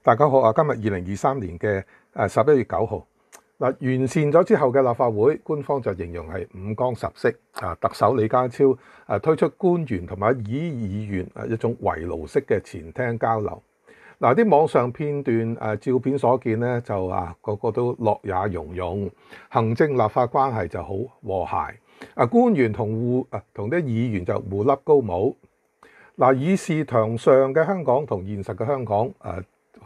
大家好啊！今日二零二三年嘅诶十一月九号，嗱完善咗之后嘅立法会，官方就形容系五光十色啊。特首李家超诶推出官员同埋議议员诶一种围炉式嘅前厅交流。嗱，啲网上片段诶照片所见咧就啊个个都乐也融融，行政立法关系就好和谐。啊，官员同互啊同啲议员就互笠高帽。嗱，以事堂上嘅香港同现实嘅香港诶。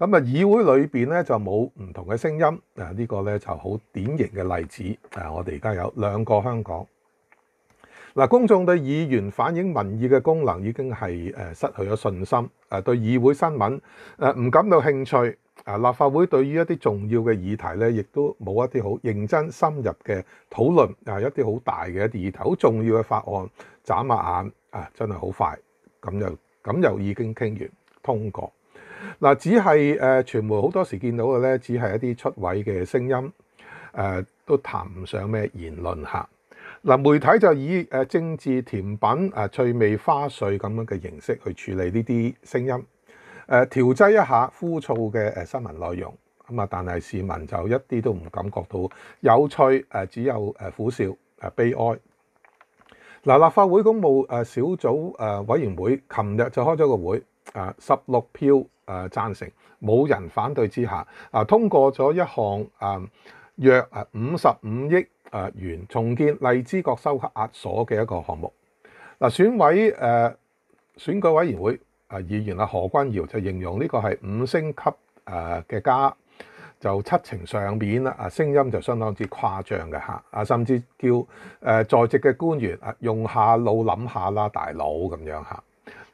咁啊，議會裏邊咧就冇唔同嘅聲音，啊呢個咧就好典型嘅例子。啊，我哋而家有兩個香港。嗱，公眾對議員反映民意嘅功能已經係誒失去咗信心，誒對議會新聞誒唔感到興趣，啊立法會對於一啲重要嘅議題咧，亦都冇一啲好認真深入嘅討論，啊一啲好大嘅一啲議題，好重要嘅法案眨下眼啊，真係好快，咁就咁又已經傾完通過。嗱，只系誒，全媒好多時見到嘅咧，只係一啲出位嘅聲音，誒都談唔上咩言論嚇。嗱，媒體就以誒政治甜品、誒趣味花絮咁樣嘅形式去處理呢啲聲音，誒調劑一下枯燥嘅誒新聞內容咁啊，但系市民就一啲都唔感覺到有趣，誒只有誒苦笑、誒悲哀。嗱，立法會公務誒小組誒委員會，琴日就開咗個會。啊十六票诶赞成，冇人反对之下，啊通过咗一项啊约啊五十五亿诶元重建荔枝角收客压锁嘅一个项目。嗱，选委诶选举委员会啊议员啊何君尧就形容呢个系五星级诶嘅家，就七情上面啦，啊声音就相当之夸张嘅吓，啊甚至叫诶在席嘅官员啊用下脑谂下啦，大佬咁样吓。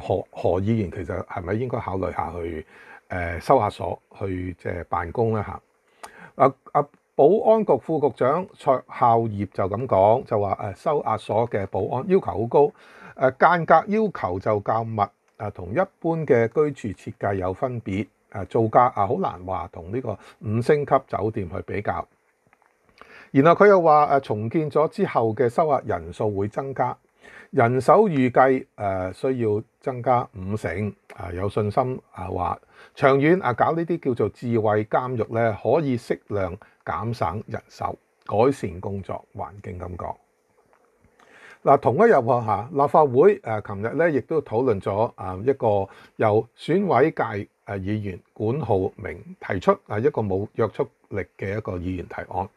何何議員其實係咪應該考慮下去誒收押所去即係辦公咧嚇？啊啊！保安局副局長卓孝業就咁講，就話誒收押所嘅保安要求好高，誒間隔要求就較密，誒同一般嘅居住設計有分別，誒造價啊好難話同呢個五星級酒店去比較。然後佢又話誒重建咗之後嘅收押人數會增加。人手预计诶需要增加五成，啊有信心啊话长远啊搞呢啲叫做智慧监狱咧，可以适量减省人手，改善工作环境咁讲。嗱，同一日啊立法会诶，琴日咧亦都讨论咗啊一个由选委界诶议员管浩明提出啊一个冇约束力嘅一个议员提案。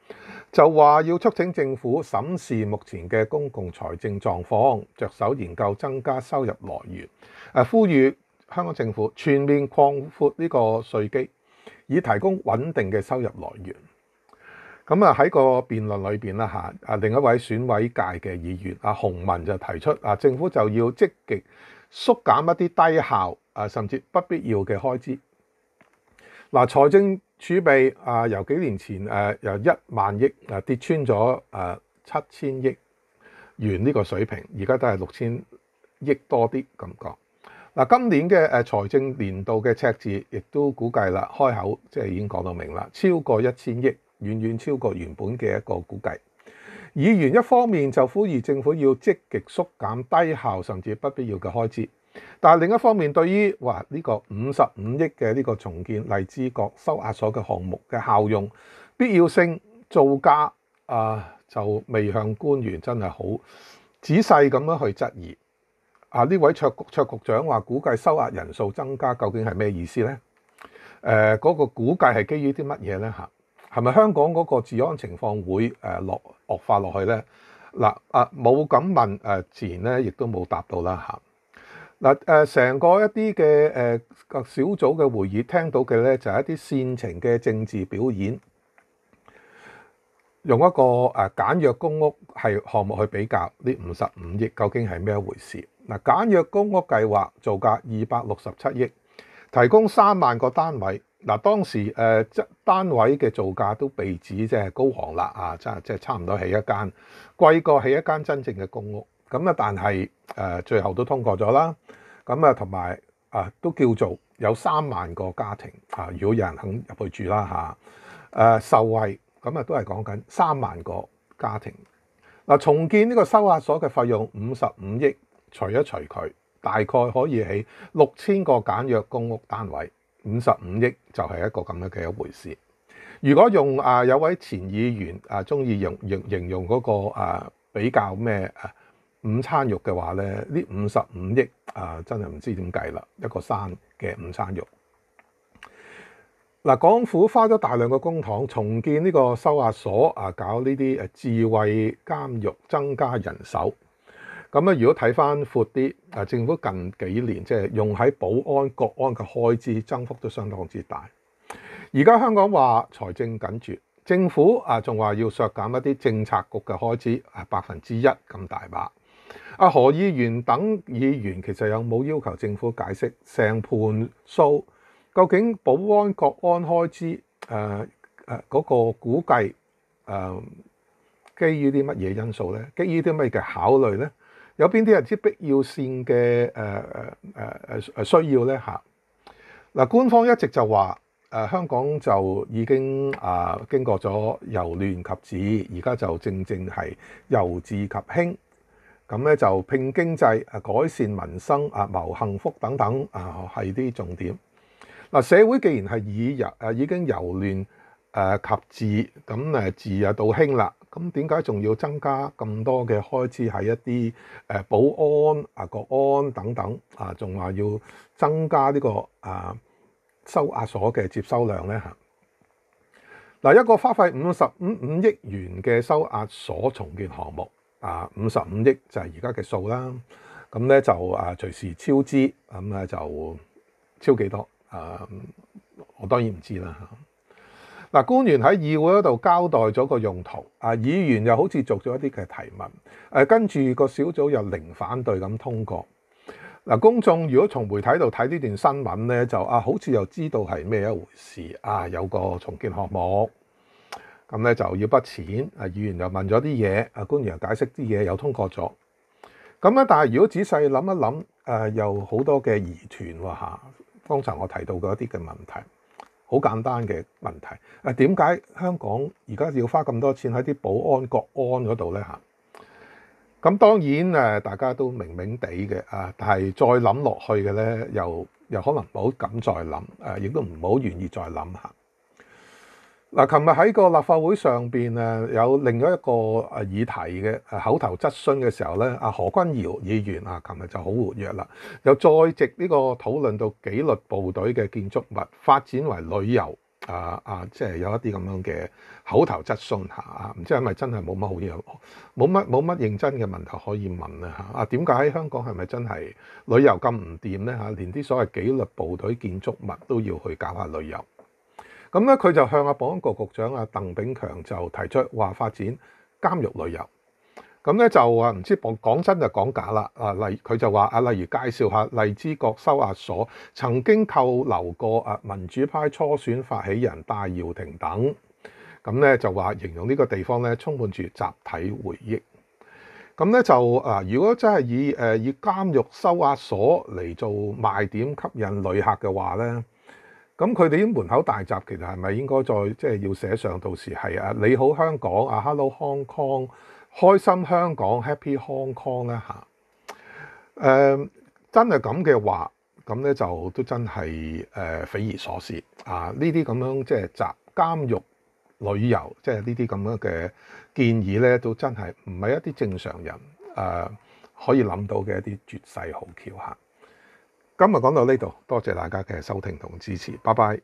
就話要促請政府審視目前嘅公共財政狀況，着手研究增加收入來源。誒，呼籲香港政府全面擴闊呢個税基，以提供穩定嘅收入來源。咁啊喺個辯論裏邊啦嚇，啊另一位選委界嘅議員阿洪文就提出啊，政府就要積極縮減一啲低效啊甚至不必要嘅開支。嗱，財政。儲備啊，由幾年前誒由一萬億啊跌穿咗誒七千億元呢個水平，而家都係六千億多啲咁講。嗱，今年嘅誒財政年度嘅赤字亦都估計啦，開口即係已經講到明啦，超過一千億，遠遠超過原本嘅一個估計。議員一方面就呼籲政府要積極縮減低效甚至不必要嘅開支。但系另一方面，对于话呢个五十五亿嘅呢个重建荔枝角收押所嘅项目嘅效用、必要性、造价啊，就未向官员真系好仔细咁样去质疑。啊，呢位卓局卓局长话，估计收押人数增加，究竟系咩意思呢？诶，嗰个估计系基于啲乜嘢呢？吓，系咪香港嗰个治安情况会诶落恶化落去呢？嗱，啊，冇敢问，诶，自然咧亦都冇答到啦，吓。嗱，誒成個一啲嘅誒個小組嘅會議聽到嘅咧，就係一啲煽情嘅政治表演，用一個誒簡約公屋係項目去比較呢五十五億究竟係咩一回事？嗱，簡約公屋計劃造價二百六十七億，提供三萬個單位。嗱，當時誒單位嘅造價都被指即係高行啦，啊，即係即係差唔多係一間貴過係一間真正嘅公屋。咁啊！但係誒，最後都通過咗啦。咁啊，同埋啊，都叫做有三萬個家庭嚇。如果有人肯入去住啦嚇，誒受惠咁啊，都係講緊三萬個家庭嗱。重建呢個收押所嘅費用五十五億，除一除佢，大概可以起六千個簡約公屋單位。五十五億就係一個咁樣嘅一回事。如果用啊，有位前議員啊，中意用形形容嗰個啊比較咩啊？午餐肉嘅话咧，呢五十五亿啊，真系唔知点计啦！一个山嘅午餐肉。嗱，港府花咗大量嘅公帑重建呢个收押所啊，搞呢啲诶智慧监狱，增加人手。咁啊，如果睇翻阔啲，啊政府近几年即系用喺保安国安嘅开支增幅都相当之大。而家香港话财政紧絕，政府啊仲话要削减一啲政策局嘅开支，啊百分之一咁大把。阿何議員等議員其實有冇要求政府解釋成盤數究竟保安國安開支誒誒嗰個估計誒基於啲乜嘢因素咧？基於啲咩嘅考慮咧？有邊啲人之必要線嘅誒誒誒誒誒需要咧？嚇嗱，官方一直就話誒香港就已經啊經過咗由亂及治，而家就正正係由治及興。咁咧就拼經濟，改善民生，啊謀幸福等等，啊係啲重點。嗱，社會既然係已由誒已經由亂誒及治，咁誒治啊到興啦，咁點解仲要增加咁多嘅開支喺一啲誒保安啊個安等等啊？仲話要增加呢個啊收押所嘅接收量咧嚇。嗱，一個花費五十五五億元嘅收押所重建項目。啊，五十五億就係而家嘅數啦。咁咧就啊隨時超支，咁咧就超幾多？啊，我當然唔知啦。嗱，官員喺議會嗰度交代咗個用途，啊，議員又好似做咗一啲嘅提問，誒，跟住個小組又零反對咁通過。嗱，公眾如果從媒體度睇呢段新聞咧，就啊，好似又知道係咩一回事。啊，有個重建項目。咁咧就要筆錢，啊，議員又問咗啲嘢，啊，官員又解釋啲嘢，又通過咗。咁咧，但係如果仔細諗一諗，誒，有好多嘅疑團喎嚇。剛才我提到嗰一啲嘅問題，好簡單嘅問題。誒，點解香港而家要花咁多錢喺啲保安國安嗰度咧嚇？咁當然誒，大家都明明地嘅啊，但係再諗落去嘅咧，又又可能唔好敢再諗，誒，亦都唔好願意再諗嚇。嗱，琴日喺個立法會上邊誒，有另一個誒議題嘅口頭質詢嘅時候咧，阿何君瑤議員啊，琴日就好活躍啦，又再藉呢個討論到紀律部隊嘅建築物發展為旅遊，啊啊，即係有一啲咁樣嘅口頭質詢嚇，唔知係咪真係冇乜好嘢，冇乜冇乜認真嘅問題可以問咧嚇，啊點解香港係咪真係旅遊咁唔掂咧嚇？連啲所謂紀律部隊建築物都要去搞下旅遊？咁咧，佢就向阿保安局局长阿邓炳强就提出話發展監獄旅遊。咁咧就啊，唔知講講真就講假啦。啊，例佢就話啊，例如介紹下荔枝角收押所曾經扣留過啊民主派初選發起人戴耀廷等。咁咧就話形容呢個地方咧充滿住集體回憶。咁咧就啊，如果真係以誒以監獄收押所嚟做賣點吸引旅客嘅話咧。咁佢哋啲門口大閘其實係咪應該再即係要寫上到時係啊你好香港啊 Hello Hong Kong 開心香港 Happy Hong Kong 咧嚇誒真係咁嘅話咁咧就都真係誒匪夷所思啊呢啲咁樣即係集監獄旅遊即係呢啲咁樣嘅建議咧都真係唔係一啲正常人誒可以諗到嘅一啲絕世好橋嚇。今日講到呢度，多谢大家嘅收听同支持，拜拜。